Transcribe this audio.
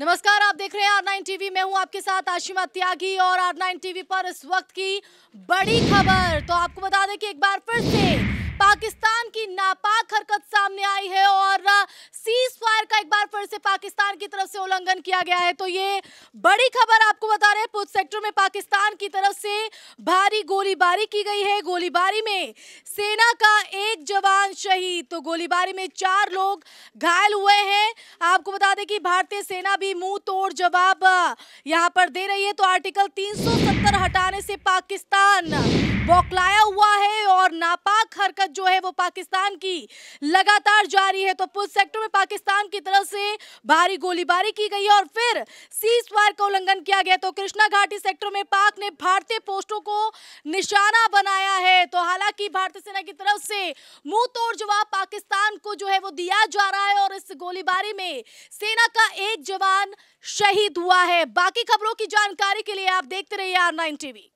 नमस्कार आप देख रहे हैं आर नाइन टीवी मैं हूं आपके साथ आशिमा त्यागी और आर नाइन टीवी पर इस वक्त की बड़ी खबर तो आपको बता दें कि एक बार फिर से पाकिस्तान की नापाक हरकत सामने आई है और सीज फायर का एक बार फिर से पाकिस्तान की तरफ से उल्लंघन किया गया है तो ये बड़ी खबर आपको बता रहे हैं पुछ सेक्टर में पाकिस्तान की तरफ से भारी गोलीबारी की गई है गोलीबारी में सेना का एक जवान शहीद तो गोलीबारी में चार लोग घायल हुए हैं आपको बता दें कि भारतीय सेना भी मुंह तोड़ जवाब यहाँ पर दे रही है तो आर्टिकल 370 हटाने से पाकिस्तान बौखलाया हुआ है और नापाक हरकत जो है वो पाकिस्तान की लगातार जारी है तो पुल सेक्टर में पाकिस्तान की तरफ से भारी गोलीबारी की गई और फिर सीज फायर का उल्लंघन किया गया तो कृष्णा घाटी सेक्टर में पाक ने भारतीय पोस्टों को निशाना बनाया है तो हालांकि भारतीय सेना की तरफ से मुंह तोड़ जवाब पाकिस्तान को जो है वो दिया जा रहा है और इस गोलीबारी में सेना का एक जवान शहीद हुआ है बाकी खबरों की जानकारी के लिए आप देखते रहिए आर नाइन टीवी